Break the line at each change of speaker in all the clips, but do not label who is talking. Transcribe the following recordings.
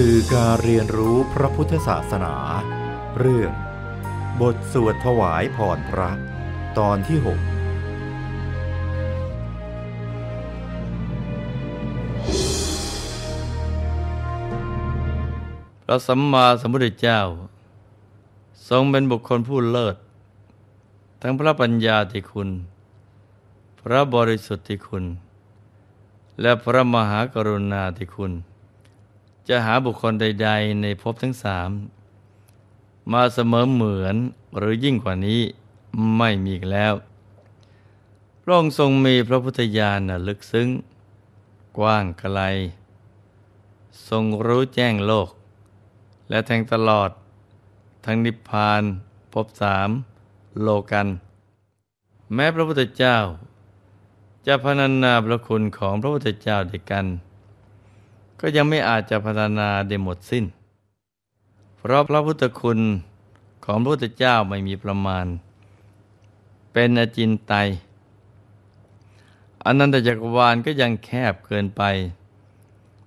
สื่อการเรียนรู้พระพุทธศาสนาเรื่องบทสวดถวายพรพระตอนที่6พระสัมมาสัมพุทธเจ้า ทรงเป็นบุคคลผู้เลิศ ทั้งพระปัญญาที่คุณ พระบริสุทธิ์ที่คุณ และพระมหากรุณาที่คุณจะหาบุคคลใด ๆ ในภพทั้งสามมาเสมอเหมือนหรือยิ่งกว่านี้ไม่มีแล้ว พระองค์ทรงมีพระพุทธญาณลึกซึ้ง กว้างไกล ทรงรู้แจ้งโลก และแทงตลอด ทั้งนิพพานภพสาม โลกัน แม้พระพุทธเจ้า จะพนันนาพระคุณของพระพุทธเจ้าเดียกันก็ยังไม่อาจจะพัฒนาได้หมดสิ้น เพราะพระพุทธคุณของพระพุทธเจ้าไม่มีประมาณ เป็นอจินไตยอนนันตจักรวาลก็ยังแคบเกินไป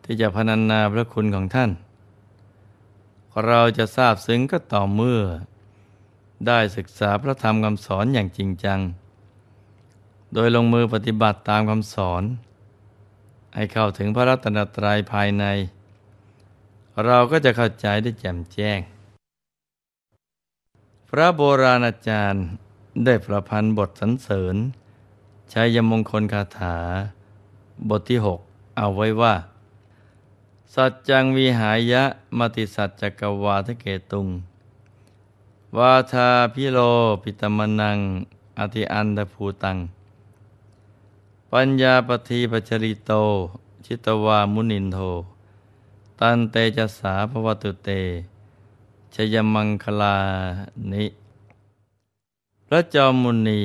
ที่จะพนันนาพระคุณของท่าน เราจะทราบซึ้งก็ต่อเมื่อ ได้ศึกษาพระธรรมคำสอนอย่างจริงจัง โดยลงมือปฏิบัติตามคำสอนให้เข้าถึงพระรัตนตรัยภายใน เราก็จะเข้าใจได้แจ่มแจ้ง พระโบราณอาจารย์ได้ประพันธ์บทสรรเสริญชัยมงคลคาถา บทที่ 6 เอาไว้ว่า สัจจังวิหายะมติสัจจกวาทเกตุง วาทาพิโลปิตมนัง อธิอันตภูตังปัญญาปฏีปัจริโตชิตวามุนินโท ตันเตจสาภวตุเต ชยมังคลา นิ พระจอมมุนี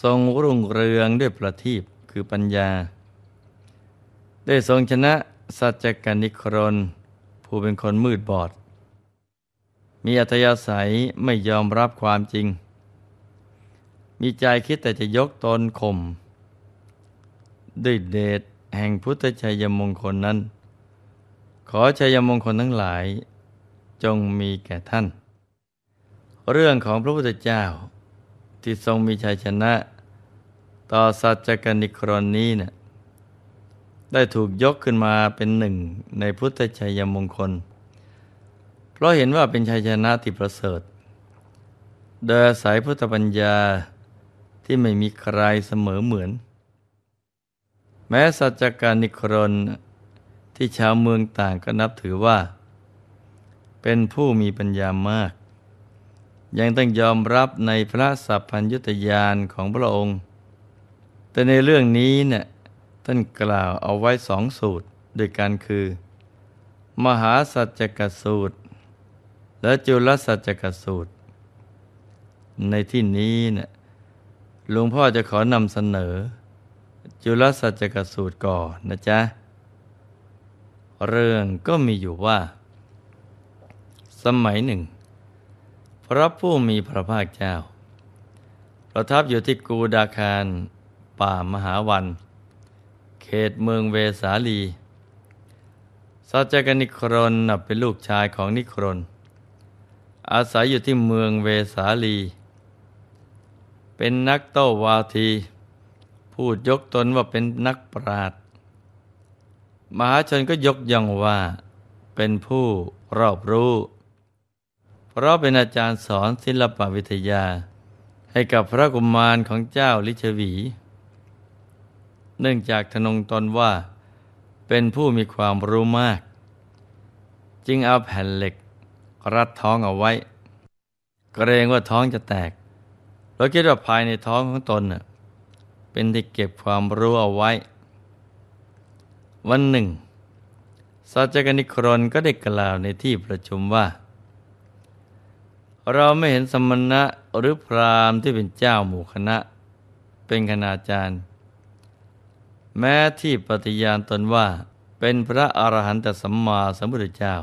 ทรงรุ่งเรืองด้วยประทีปคือปัญญา ได้ทรงชนะสัจจกนิครนผู้เป็นคนมืดบอด มีอัธยาศัยไม่ยอมรับความจริง มีใจคิดแต่จะยกตนข่มด้วยเดชแห่งพุทธชัยมงคลนั้น ขอชัยมงคลทั้งหลาย จงมีแก่ท่าน เรื่องของพระพุทธเจ้าที่ทรงมีชัยชนะ ต่อสัจจกนิครนนี้เนะี่ยได้ถูกยกขึ้นมาเป็นหนึ่งในพุทธชัยมงคล เพราะเห็นว่าเป็นชัยชนะที่ประเสริฐโดยอาศัยพุทธปัญญาที่ไม่มีใครเสมอเหมือนแม้สัจจการนิครนที่ชาวเมืองต่างก็นับถือว่า เป็นผู้มีปัญญามาก ยังต้องยอมรับในพระสัพพัญญุตยานของพระองค์ แต่ในเรื่องนี้เนี่ยท่านกล่าวเอาไว้สองสูตรด้วยกันคือ มหาสัจจกสูตร และจุลสัจจกสูตร ในที่นี้เนี่ยหลวงพ่อจะขอนำเสนอจุลสัจกสูตรก่อนนะจ๊ะ เรื่องก็มีอยู่ว่า สมัยหนึ่ง พระผู้มีพระภาคเจ้า ประทับอยู่ที่กูดาคารป่ามหาวัน เขตเมืองเวสาลีสัจกนิครนเป็นลูกชายของนิครน อาศัยอยู่ที่เมืองเวสาลี เป็นนักโตวาทีพูดยกตนว่าเป็นนักปราชญ์มหาชนก็ยกย่องว่าเป็นผู้รอบรู้ เพราะเป็นอาจารย์สอนศิลปวิทยา ให้กับพระกุมมารของเจ้าลิชวี เนื่องจากทนงตนว่าเป็นผู้มีความรู้มาก จึงเอาแผ่นเหล็กรัดท้องเอาไว้ เกรงว่าท้องจะแตก แล้วคิดว่าภายในท้องของตนน่ะเป็นที่เก็บความรู้เอาไว้ วันหนึ่งสัจกนิครนก็ได้กล่าวในที่ประชุมว่า เราไม่เห็นสมณะหรือพราหมณ์ที่เป็นเจ้าหมู่คณะ เป็นคณาจารย์ แม้ที่ปฏิญาณตนว่า เป็นพระอรหันตสัมมาสัมพุทธเจ้า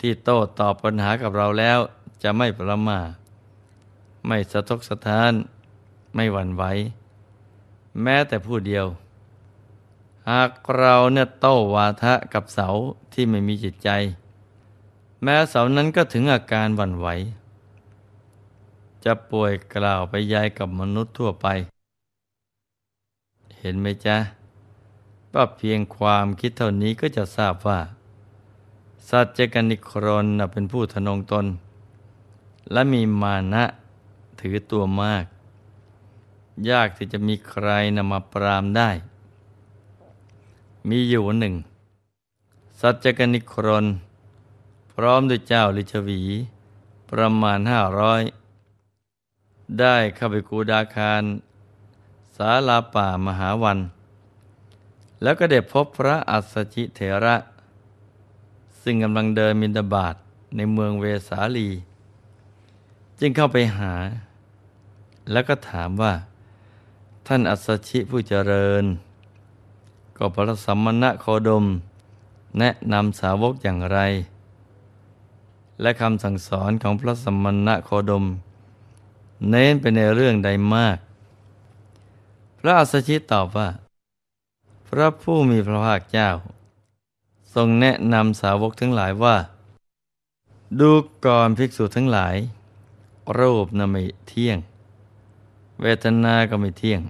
ที่โต้ตอบปัญหากับเราแล้วจะไม่ประมา ไม่สะทกสะทาน ไม่หวั่นไหวแม้แต่ผู้เดียว หากเราเนี่ยโต้วาทะกับเสาที่ไม่มีจิตใจ แม้เสานั้นก็ถึงอาการวันไหว จะป่วยกล่าวไปยายกับมนุษย์ทั่วไป เห็นไหมจ๊ะป้าเพียงความคิดเท่านี้ก็จะทราบว่า สัจจกนิครนเป็นผู้ทนงตน และมีมานะถือตัวมากยากที่จะมีใครนำมาปรามได้ มีอยู่หนึ่งสัจกนิครน พร้อมด้วยเจ้าลิชวี ประมาณห้าร้อย ได้เข้าไปกูดาคารสาลาป่ามหาวัน แล้วก็เดบพบพระอัศจิเถระ ซึ่งกำลังเดินมินาบาทในเมืองเวสาลี จึงเข้าไปหา แล้วก็ถามว่าท่านอัศชิผู้เจริญก็พระสัมมณโคดม แนะนำสาวกอย่างไร และคำสั่งสอนของพระสัมมณโคดม เน้นไปในเรื่องใดมาก พระอัศชิตอบว่า พระผู้มีพระภาคเจ้า ทรงแนะนำสาวกทั้งหลายว่าดูก่อนภิกษุทั้งหลายรูปนันไม่เที่ยง เวทนา ก็ไม่เที่ยง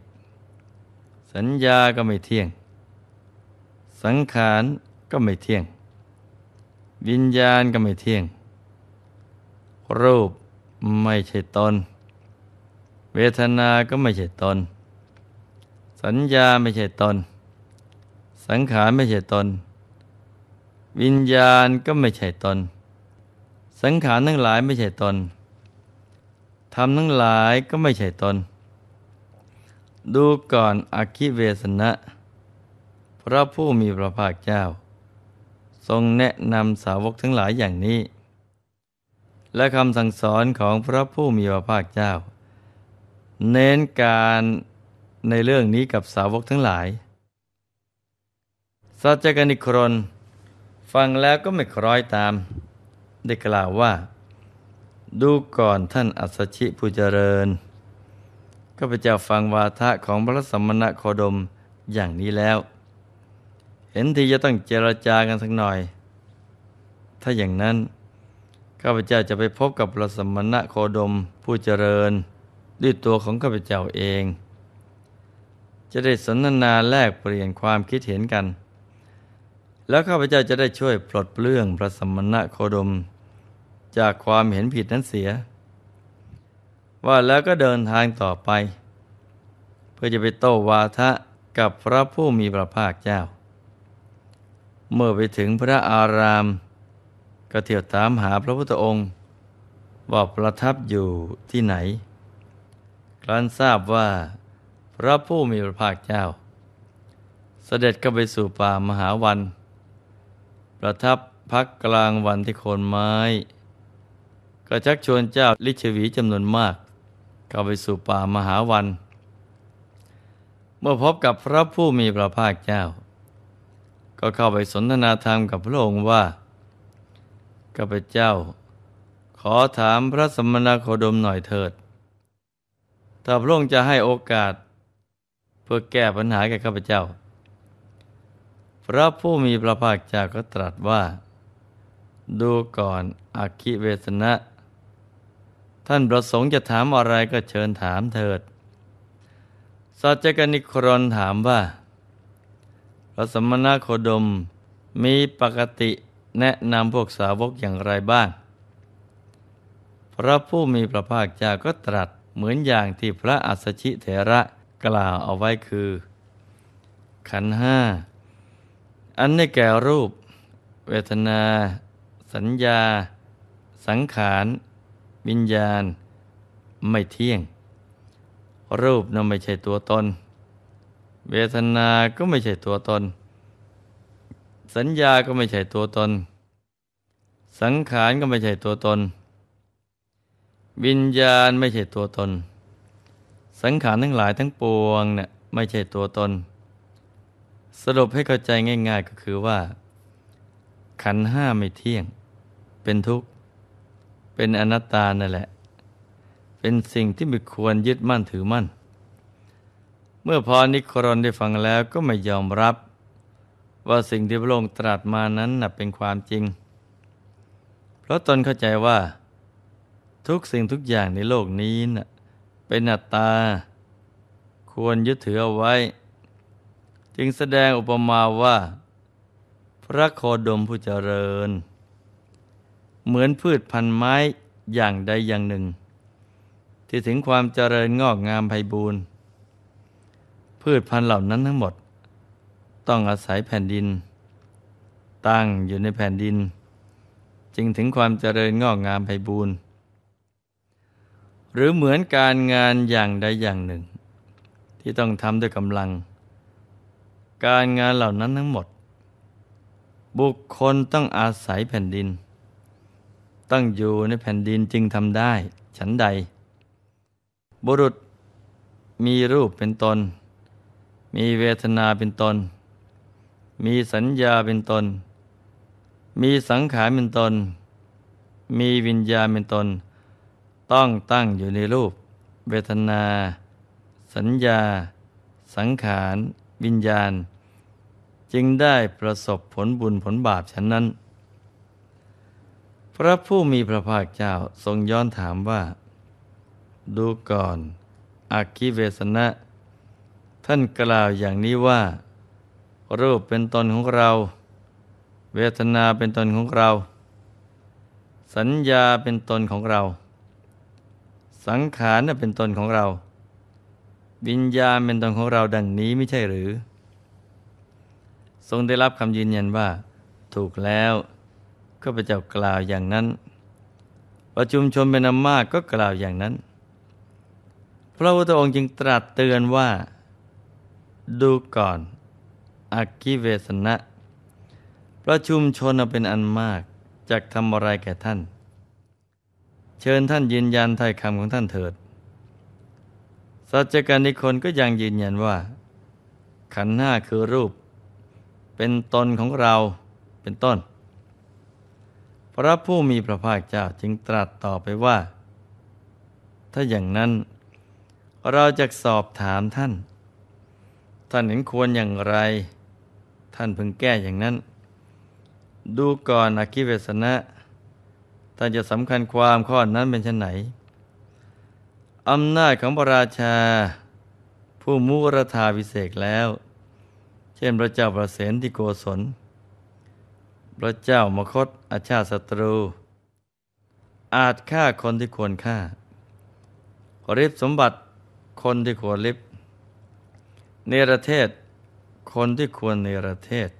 สัญญาก็ไม่เที่ยง สังขารก็ไม่เที่ยง วิญญาณก็ไม่เที่ยง รูปไม่ใช่ตน เวทนาก็ไม่ใช่ตน สัญญาไม่ใช่ตน สังขารไม่ใช่ตน วิญญาณก็ไม่ใช่ตน สังขารทั้งหลายไม่ใช่ตน ธรรมทั้งหลายก็ไม่ใช่ตนดูก่อนอคิเวสนะพระผู้มีพระภาคเจ้า ทรงแนะนำสาวกทั้งหลายอย่างนี้ และคำสั่งสอนของพระผู้มีพระภาคเจ้า เน้นการในเรื่องนี้กับสาวกทั้งหลาย สัจกนิครนฟังแล้วก็ไม่คล้อยตามได้กล่าวว่า ดูก่อนท่านอัศชิผู้เจริญข้าพเจ้าฟังวาทะของพระสมณะโคดมอย่างนี้แล้ว เห็นทีจะต้องเจรจากันสักหน่อย ถ้าอย่างนั้นข้าพเจ้าจะไปพบกับพระสมณะโคดมผู้เจริญ ด้วยตัวของข้าพเจ้าเอง จะได้สนทนาแลกเปลี่ยนความคิดเห็นกัน แล้วข้าพเจ้าจะได้ช่วยปลดเปลื้องพระสมณะโคดม จากความเห็นผิดนั้นเสียว่าแล้วก็เดินทางต่อไป เพื่อจะไปโต้วาทะ กับพระผู้มีพระภาคเจ้า เมื่อไปถึงพระอาราม ก็เที่ยวตามหาพระพุทธองค์ว่าประทับอยู่ที่ไหนครั้นทราบว่า พระผู้มีพระภาคเจ้า เสด็จก็ไปสู่ป่ามหาวัน ประทับพักกลางวันที่โคนไม้ก็ชักชวนเจ้าลิชวีจำนวนมากข้าไปสู่ป่ามหาวัน เมื่อพบกับพระผู้มีพระภาคเจ้า ก็เข้าไปสนทนาธรรมกับพระองค์ว่าข้าพเจ้า ขอถามพระสมณโคดมหน่อยเถิดถ้าพระองค์จะให้โอกาส เพื่อแก้ปัญหาแก่ข้าพเจ้า พระผู้มีพระภาคเจ้าก็ตรัสว่า ดูก่อนอคิเวสนะท่านประสงค์จะถามอะไรก็เชิญถามเถิดสัจกนิครนถามว่า พระสมณโคดมมีปกติแนะนำพวกสาวกอย่างไรบ้าง พระผู้มีพระภาคเจ้าก็ตรัสเหมือนอย่างที่พระอัสชิเถระกล่าวเอาไว้คือ ขันห้าอันได้แก่รูป เวทนา สัญญา สังขารวิญญาณไม่เที่ยง รูปนั้นไม่ใช่ตัวตน เวทนา ก็ไม่ใช่ตัวตน สัญญาก็ไม่ใช่ตัวตน สังขารก็ไม่ใช่ตัวตน วิญญาณไม่ใช่ตัวตน สังขารทั้งหลายทั้งปวงเนี่ยไม่ใช่ตัวตน สรุปให้เข้าใจง่าย ๆ ก็คือว่า ขันห้าไม่เที่ยงเป็นทุกข์เป็นอนัตตานั่นแหละ เป็นสิ่งที่ไม่ควรยึดมั่นถือมั่น เมื่อพอนิครนได้ฟังแล้วก็ไม่ยอมรับว่าสิ่งที่พระองค์ตรัสมานั้นนับเป็นความจริง เพราะตนเข้าใจว่า ทุกสิ่งทุกอย่างในโลกนี้นะ่ะเป็นอัตตา ควรยึดถือเอาไว้ จึงแสดงอุปมาว่าพระโคดมผู้เจริญเหมือนพืชพันธุ์ไม้อย่างใดอย่างหนึ่ง ที่ถึงความเจริญงอกงามไพบูรณ์พืชพันธุ์เหล่านั้นทั้งหมด ต้องอาศัยแผ่นดิน ตั้งอยู่ในแผ่นดิน จึงถึงความเจริญงอกงามไพบูรณ์หรือเหมือนการงานอย่างใดอย่างหนึ่ง ที่ต้องทำด้วยกำลัง การงานเหล่านั้นทั้งหมด บุคคลต้องอาศัยแผ่นดินต้องอยู่ในแผ่นดินจึงทำได้ฉันใด บุรุษมีรูปเป็นตน มีเวทนาเป็นตน มีสัญญาเป็นตน มีสังขารเป็นตน มีวิญญาณเป็นตน ต้องตั้งอยู่ในรูป เวทนา สัญญา สังขาร วิญญาณ จึงได้ประสบผลบุญผลบาปฉันนั้นพระผู้มีพระภาคเจ้าทรงย้อนถามว่า ดูก่อนอักขิเวสนะท่านกล่าวอย่างนี้ว่า รูปเป็นตนของเรา เวทนาเป็นตนของเรา สัญญาเป็นตนของเรา สังขารเป็นตนของเราวิญญาณเป็นตนของเราดังนี้ไม่ใช่หรือ ทรงได้รับคำยืนยันว่า ถูกแล้วข้าพเจ้ากล่าวอย่างนั้น ประชุมชนเป็นอันมากก็กล่าวอย่างนั้นพระพุทธองค์จึงตรัสเตือนว่า ดูก่อนอักขิเวสนะประชุมชนเป็นอันมากจากทำอะไรแก่ท่าน เชิญท่านยืนยันถ่ยคำของท่านเถิด สัจการนิคนก็ยังยืนยันว่า ขันห้าคือรูป เป็นตนของเราเป็นต้นพระผู้มีพระภาคเจ้าจึงตรัสต่อไปว่า ถ้าอย่างนั้น เราจะสอบถามท่าน ท่านเห็นควรอย่างไร ท่านพึงแก้อย่างนั้น ดูก่อนอคิเวสนะท่านจะสำคัญความข้อนั้นเป็นชนไหนอำนาจของพระราชา ผู้มุรธาวิเศษแล้ว เช่นพระเจ้าประเสนที่โกศลพระเจ้ามคตอาชาติศัตรู อาจฆ่าคนที่ควรฆ่าริบสมบัติคนที่ควรริบเนรเทศคนที่ควร เนรเทศ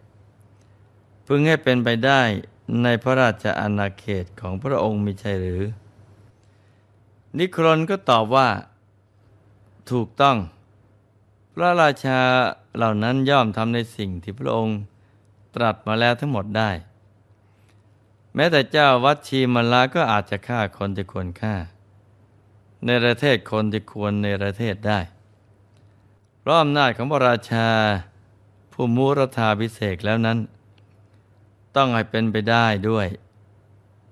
พึงให้เป็นไปได้ในพระราชอาณาเขตของพระองค์มิใช่หรือ นิครนก็ตอบว่า ถูกต้อง พระราชาเหล่านั้นย่อมทำในสิ่งที่พระองค์ตรัสมาแล้วทั้งหมดได้แม้แต่เจ้าวัดชีมลา ก็อาจจะฆ่าคนที่ควรฆ่า ในประเทศคนที่ควรในประเทศได้ ร่อำนาจของพระราชา ผู้มูรธาพิเศษแล้วนั้น ต้องให้เป็นไปได้ด้วย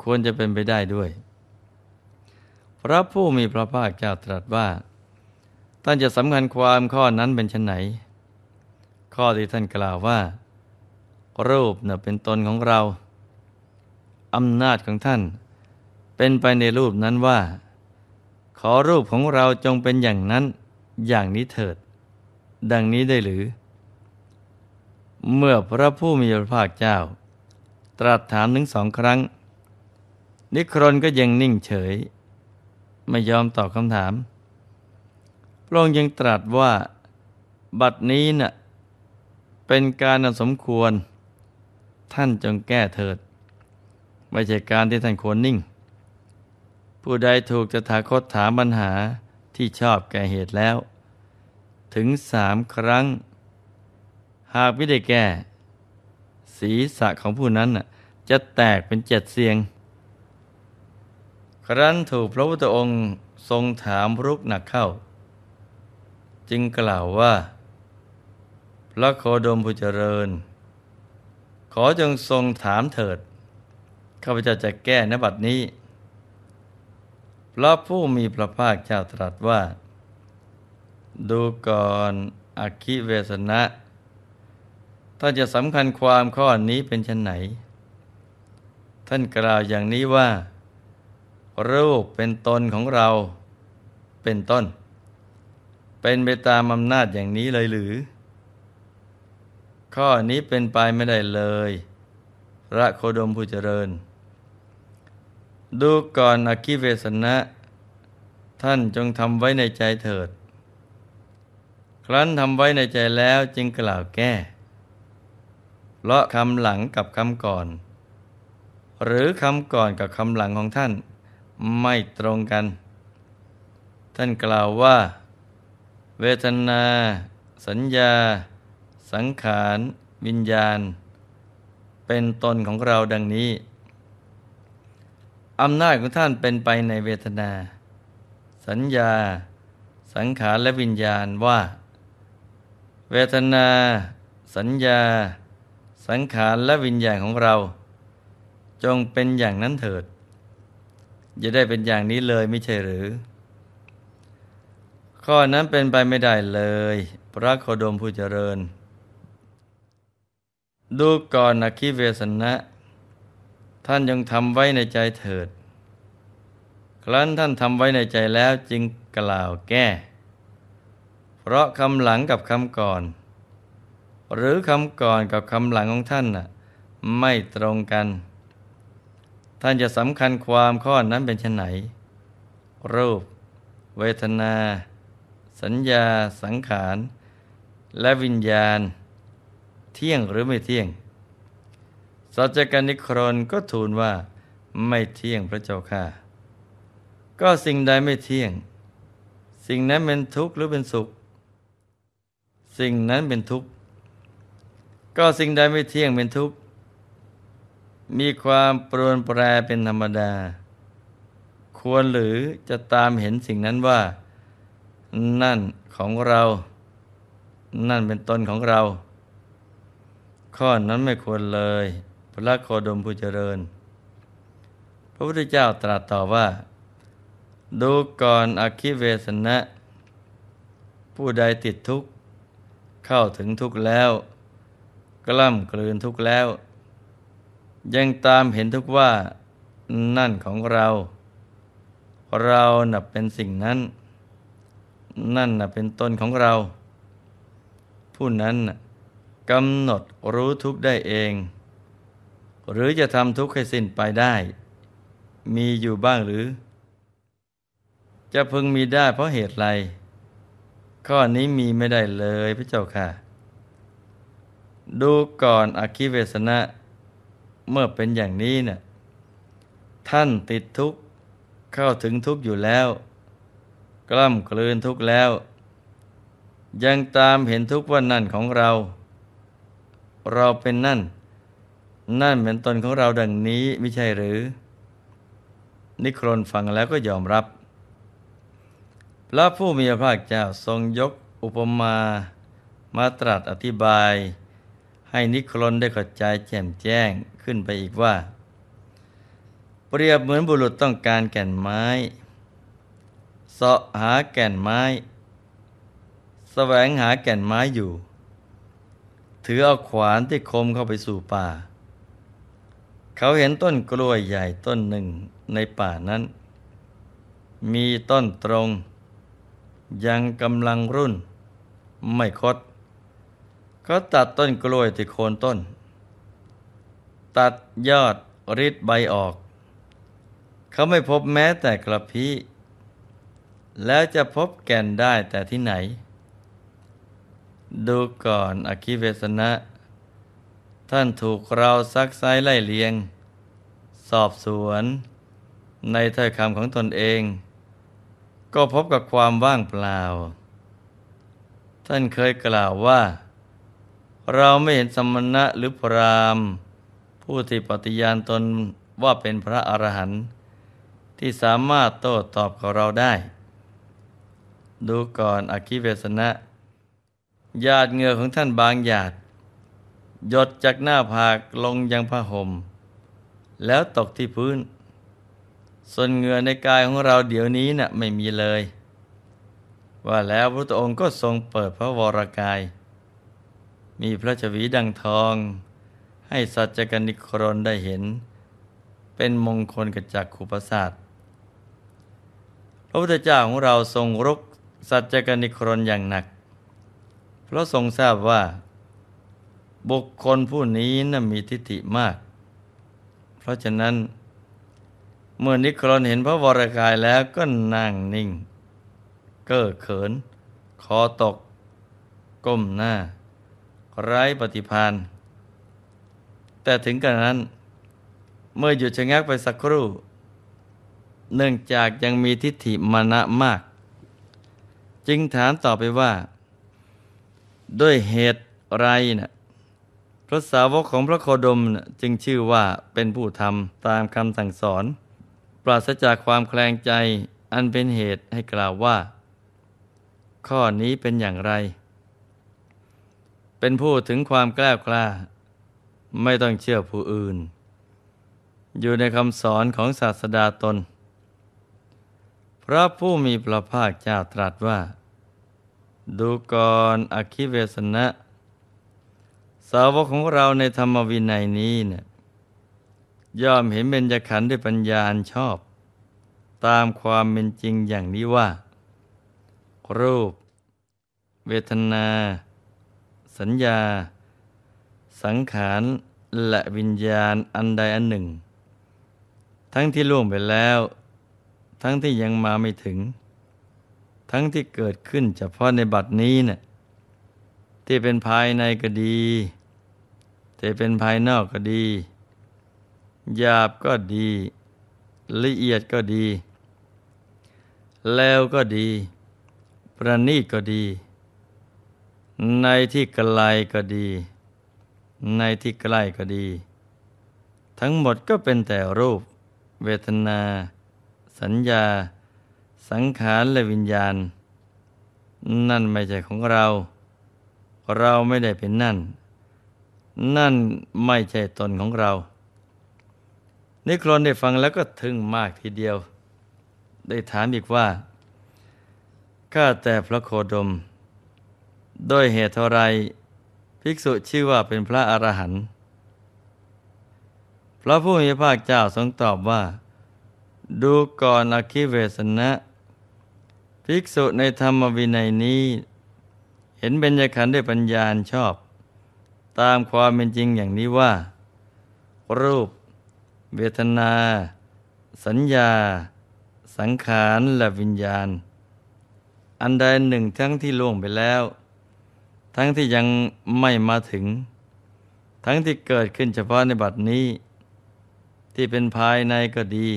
ควรจะเป็นไปได้ด้วย พระผู้มีพระภาคเจ้าตรัสว่า ท่านจะสำคัญความข้อนั้นเป็นชนไหน ข้อที่ท่านกล่าวว่า รูปเน่ยเป็นตนของเราอำนาจของท่านเป็นไปในรูปนั้นว่า ขอรูปของเราจงเป็นอย่างนั้นอย่างนี้เถิด ดังนี้ได้หรือ เมื่อพระผู้มีพระภาคเจ้า ตรัสถามถึงสองครั้ง นิครนก็ยังนิ่งเฉย ไม่ยอมตอบคำถามพระองค์ยังตรัสว่าบัดนี้นะ่ะเป็นการสมควร ท่านจงแก้เถิดไม่ใช่การที่ท่านควรนิ่ง ผู้ใดถูกจะถาคตถามปัญหาที่ชอบแก่เหตุแล้ว ถึงสามครั้ง หากไม่ได้แก่ศีรษะของผู้นั้น จะแตกเป็นเจ็ดเสียง ครั้นถูกพระพุทธองค์ทรงถามรุกหนักเข้า จึงกล่าวว่า พระโคดมผู้เจริญ ขอจงทรงถามเถิดข้าพเจ้าจะแก้นบัดนี้พระผู้มีพระภาคเจ้าตรัสว่า ดูก่อนอคิเวสนะถ้าจะสำคัญความข้อนี้เป็นชนไหน ท่านกล่าวอย่างนี้ว่า รูปเป็นตนของเราเป็นต้น เป็นไปตามอำนาจอย่างนี้เลยหรือ ข้อนี้เป็นไปไม่ได้เลยพระโคดมผู้เจริญดูก่อนอคิเวสนะท่านจงทำไว้ในใจเถิด ครั้นทำไว้ในใจแล้วจึงกล่าวแก้เลาะคำหลังกับคำก่อน หรือคำก่อนกับคำหลังของท่านไม่ตรงกัน ท่านกล่าวว่า เวทนาสัญญา สังขารวิญญาณ เป็นตนของเราดังนี้อำนาจของท่านเป็นไปในเวทนา สัญญา สังขารและวิญญาณว่า เวทนา สัญญา สังขารและวิญญาณของเรา จงเป็นอย่างนั้นเถิดจะได้เป็นอย่างนี้เลยไม่ใช่หรือ ข้อนั้นเป็นไปไม่ได้เลย พระโคดมผู้เจริญ ดูก่อนอคิเวสนะท่านยังทำไว้ในใจเถิด ครั้นท่านทำไว้ในใจแล้วจึงกล่าวแก้ เพราะคำหลังกับคำก่อน หรือคำก่อนกับคำหลังของท่านน่ะไม่ตรงกัน ท่านจะสำคัญความข้อนั้นเป็นชนไหน รูป เวทนา สัญญา สังขาร และวิญญาณ เที่ยงหรือไม่เที่ยงสัจกนิครนก็ทูลว่า ไม่เที่ยงพระเจ้าค่ะ ก็สิ่งใดไม่เที่ยง สิ่งนั้นเป็นทุกข์หรือเป็นสุข สิ่งนั้นเป็นทุกข์ ก็สิ่งใดไม่เที่ยงเป็นทุกข์มีความปรวนแปรเป็นธรรมดา ควรหรือจะตามเห็นสิ่งนั้นว่า นั่นของเรา นั่นเป็นตนของเรา ข้อนั้นไม่ควรเลยพระโคดมผู้เจริญ พระพุทธเจ้าตรัสต่อว่า ดูก่อนอคิเวสนะ ผู้ใดติดทุกข์ เข้าถึงทุกข์แล้ว กล่ำกลืนทุกข์แล้ว ยังตามเห็นทุกว่านั่นของเรา เรานับเป็นสิ่งนั้น นั่นนับเป็นตนของเรา ผู้นั้นกำหนดรู้ทุกได้เองหรือจะทำทุกข์ให้สิ้นไปได้ มีอยู่บ้างหรือ จะพึงมีได้เพราะเหตุไรข้อนี้มีไม่ได้เลยพระเจ้าค่ะ ดูก่อนอคิเวสนะ เมื่อเป็นอย่างนี้เนะ่ยท่านติดทุกข์ เข้าถึงทุกข์อยู่แล้ว กล้ำกลืนทุกข์แล้ว ยังตามเห็นทุกข์ว่านั่นของเรา เราเป็นนั่นนั่นเป็นตนของเราดังนี้ไม่ใช่หรือ นิครนฟังแล้วก็ยอมรับ พระผู้มีพระภาคเจ้า ทรงยกอุปมา มาตรัสอธิบาย ให้นิครนได้ข้าใจแจ่มแจ้งขึ้นไปอีกว่า เปรียบเหมือนบุรุษต้องการแก่นไม้เสาะหาแก่นไม้สแสวงหาแก่นไม้อยู่ ถือเอาขวานที่คมเข้าไปสู่ป่าเขาเห็นต้นกล้วยใหญ่ต้นหนึ่งในป่านั้น มีต้นตรง ยังกำลังรุ่น ไม่คดเขาตัดต้นกล้วยที่โคนต้น ตัดยอดริดใบออก เขาไม่พบแม้แต่กระพี้แล้วจะพบแก่นได้แต่ที่ไหน ดูก่อนอคิเวสนะท่านถูกเราซักไซไล่เลียง สอบสวน ในถ้อยคำของตนเอง ก็พบกับความว่างเปล่า ท่านเคยกล่าวว่า เราไม่เห็นสมณะหรือพรามผู้ที่ปฏิญาณตนว่าเป็นพระอรหันต์ที่สามารถโต้ตอบกับเราได้ ดูก่อนอคิเวสนะหยาดเงือของท่านบางหยาดหยดจากหน้าผากลงยังผ้าหม่มแล้วตกที่พื้นส่วนเหงื่อในกายของเราเดี๋ยวนี้นะ่ะ ไม่มีเลย ว่าแล้วพระองค์ก็ทรงเปิดพระวรากาย มีพระชวีดังทอง ให้สัจจกนิครนได้เห็น เป็นมงคลกับจักขุปศาสตร์พระพุทธเจ้าของเราทรงรุกสัจจกนิครนอย่างหนัก เพราะทรงทราบว่าบุคคลผู้นี้นะ่ะมีทิฏฐิมาก เพราะฉะนั้นเมื่อนิครนเห็นพระวรกายแล้วก็นั่งนิ่ง เก้อเขินคอตกก้มหน้าไร้ปฏิพานแต่ถึงกระนั้นเมื่อหยุดชะงักไปสักครู่ เนื่องจากยังมีทิฏฐิมานะมาก จึงถามต่อไปว่า ด้วยเหตุไรนะ่ะพระสาวกของพระโคดมจึงชื่อว่าเป็นผู้ทำตามคำสั่งสอน ปราศจากความแคลงใจอันเป็นเหตุให้กล่าวว่า ข้อนี้เป็นอย่างไร เป็นผู้ถึงความกล้ากล้า ไม่ต้องเชื่อผู้อื่น อยู่ในคำสอนของศาสดาตน พระผู้มีพระภาคเจ้าตรัสว่า ดูกรอคิเวสนะสาวกของเราในธรรมวินัยนี้เนะี่ยยอมเห็นเบญจขันธ์ด้วยปัญญาอันชอบ ตามความเป็นจริงอย่างนี้ว่า รูป เวทนา สัญญา สังขารและวิญญาณอันใดอันหนึ่ง ทั้งที่ล่วงไปแล้ว ทั้งที่ยังมาไม่ถึง ทั้งที่เกิดขึ้นเฉพาะในบัดนี้เนะี่ยที่เป็นภายในก็ดีจะเป็นภายนอกก็ดี หยาบก็ดี ละเอียดก็ดี แล้วก็ดี ประณีตก็ดี ในที่ไกลก็ดี ในที่ใกล้ก็ดี ทั้งหมดก็เป็นแต่รูป เวทนา สัญญา สังขารและวิญญาณ นั่นไม่ใช่ของเรา เราไม่ได้เป็นนั่นนั่นไม่ใช่ตนของเรา นิครนได้ฟังแล้วก็ทึ่งมากทีเดียว ได้ถามอีกว่า ข้าแต่พระโคดม โดยเหตุเท่าไร ภิกษุชื่อว่าเป็นพระอรหันต์ พระผู้มีพระเจ้าทรงตอบว่า ดูก่อนอคิเวสนะ ภิกษุในธรรมวินัยนี้ เห็นเบญญขันธ์ด้วยปัญญาชอบตามความเป็นจริงอย่างนี้ว่า รูป เวทนา สัญญา สังขารและวิญญาณ อันใดหนึ่งทั้งที่ล่วงไปแล้ว ทั้งที่ยังไม่มาถึง ทั้งที่เกิดขึ้นเฉพาะในบัดนี้ ที่เป็นภายในก็ดี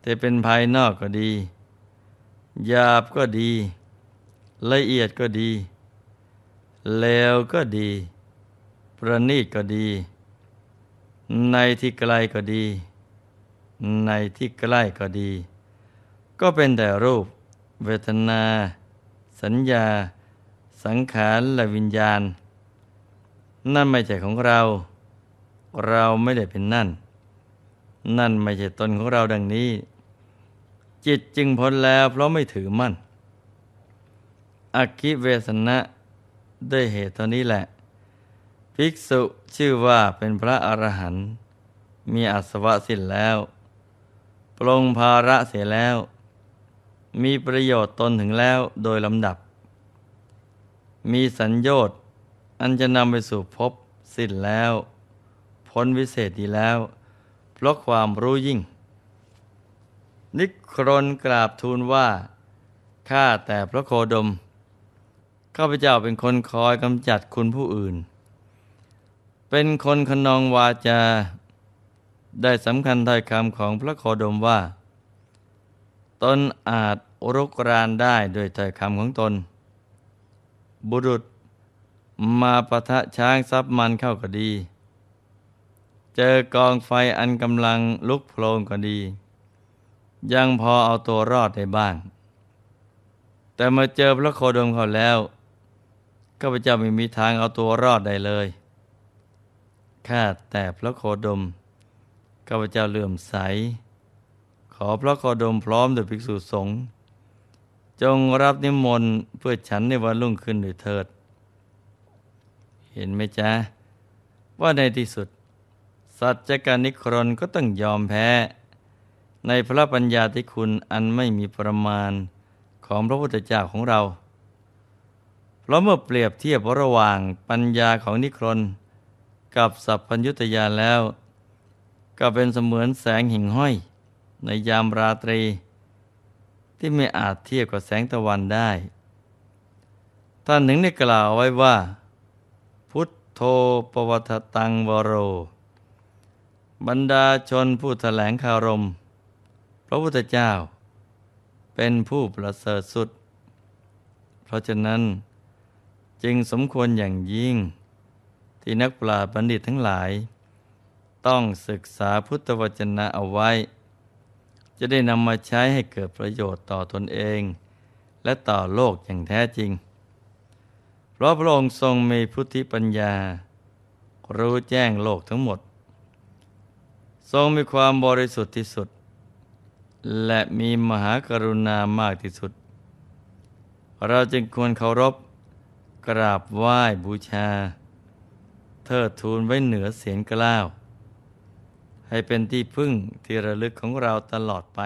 แต่เป็นภายนอกก็ดีหยาบก็ดี ละเอียดก็ดีเลวก็ดีประณีตก็ดี ในที่ไกลก็ดี ในที่ใกล้ก็ดี ก็เป็นแต่รูป เวทนา สัญญา สังขารและวิญญาณ นั่นไม่ใช่ของเรา เราไม่ได้เป็นนั่น นั่นไม่ใช่ตนของเราดังนี้ จิตจึงพ้นแล้วเพราะไม่ถือมั่น อคิเวสนะด้เหตุตอนนี้แหละภิกษุ ชื่อว่าเป็นพระอรหันต์มีอัศวะสิ้นแล้ว ปรงภาระเสียแล้ว มีประโยชน์ตนถึงแล้วโดยลำดับ มีสัญญน์ อันจะนำไปสู่พบสิ้นแล้ว พ้นวิเศษดีแล้วเพราะความรู้ยิ่ง นิครนกราบทูลว่าข้าแต่พระโคดมข้าพเจ้าเป็นคนคอยกำจัดคุณผู้อื่นเป็นคนขนองวาจา ได้สำคัญถ้อยคำของพระโคดมว่าตนอาจรุกรานได้โดยถ้อยคำของตน บุรุษมาปะทะช้างซับมันเข้าก็ดี เจอกองไฟอันกำลังลุกโพลงก็ดี ยังพอเอาตัวรอดได้บ้างแต่มาเจอพระโคดมเขาแล้วก็ไปเจ้าไม่มีทางเอาตัวรอดได้เลยข้าแต่พระโคดมข้าพเจ้าเลื่อมใส ขอพระโคดมพร้อมด้วยภิกษุสงฆ์จงรับนิมนต์เพื่อฉันในวันรุ่งขึ้นหรือเถิด เห็นไหมจ๊ะ ว่าในที่สุด สัจจการนิครนก็ต้องยอมแพ้ ในพระปัญญาที่คุณอันไม่มีประมาณของพระพุทธเจ้าของเรา เพราะเมื่อเปรียบเทียบระหว่างปัญญาของนิครนกับสัพพัญญุตยานแล้ว ก็เป็นเสมือนแสงหิ่งห้อยในยามราตรี ที่ไม่อาจเทียบกับแสงตะวันได้ท่านหนึ่งได้กล่าวไว้ว่า พุทโธปวัตตังวโร บรรดาชนผู้แถลงคารม พระพุทธเจ้าเป็นผู้ประเสริฐสุด เพราะฉะนั้นจึงสมควรอย่างยิ่งที่นักปราชญ์บัณฑิตทั้งหลาย ต้องศึกษาพุทธวจนะเอาไว้ จะได้นำมาใช้ให้เกิดประโยชน์ต่อตนเอง และต่อโลกอย่างแท้จริง เพราะพระองค์ทรงมีพุทธิปัญญา รู้แจ้งโลกทั้งหมด ทรงมีความบริสุทธิ์ที่สุด และมีมหากรุณามากที่สุด เราจึงควรเคารพกราบไหว้บูชาเทิดทูนไว้เหนือเสียงกล้าว ให้เป็นที่พึ่งที่ระลึกของเราตลอดไป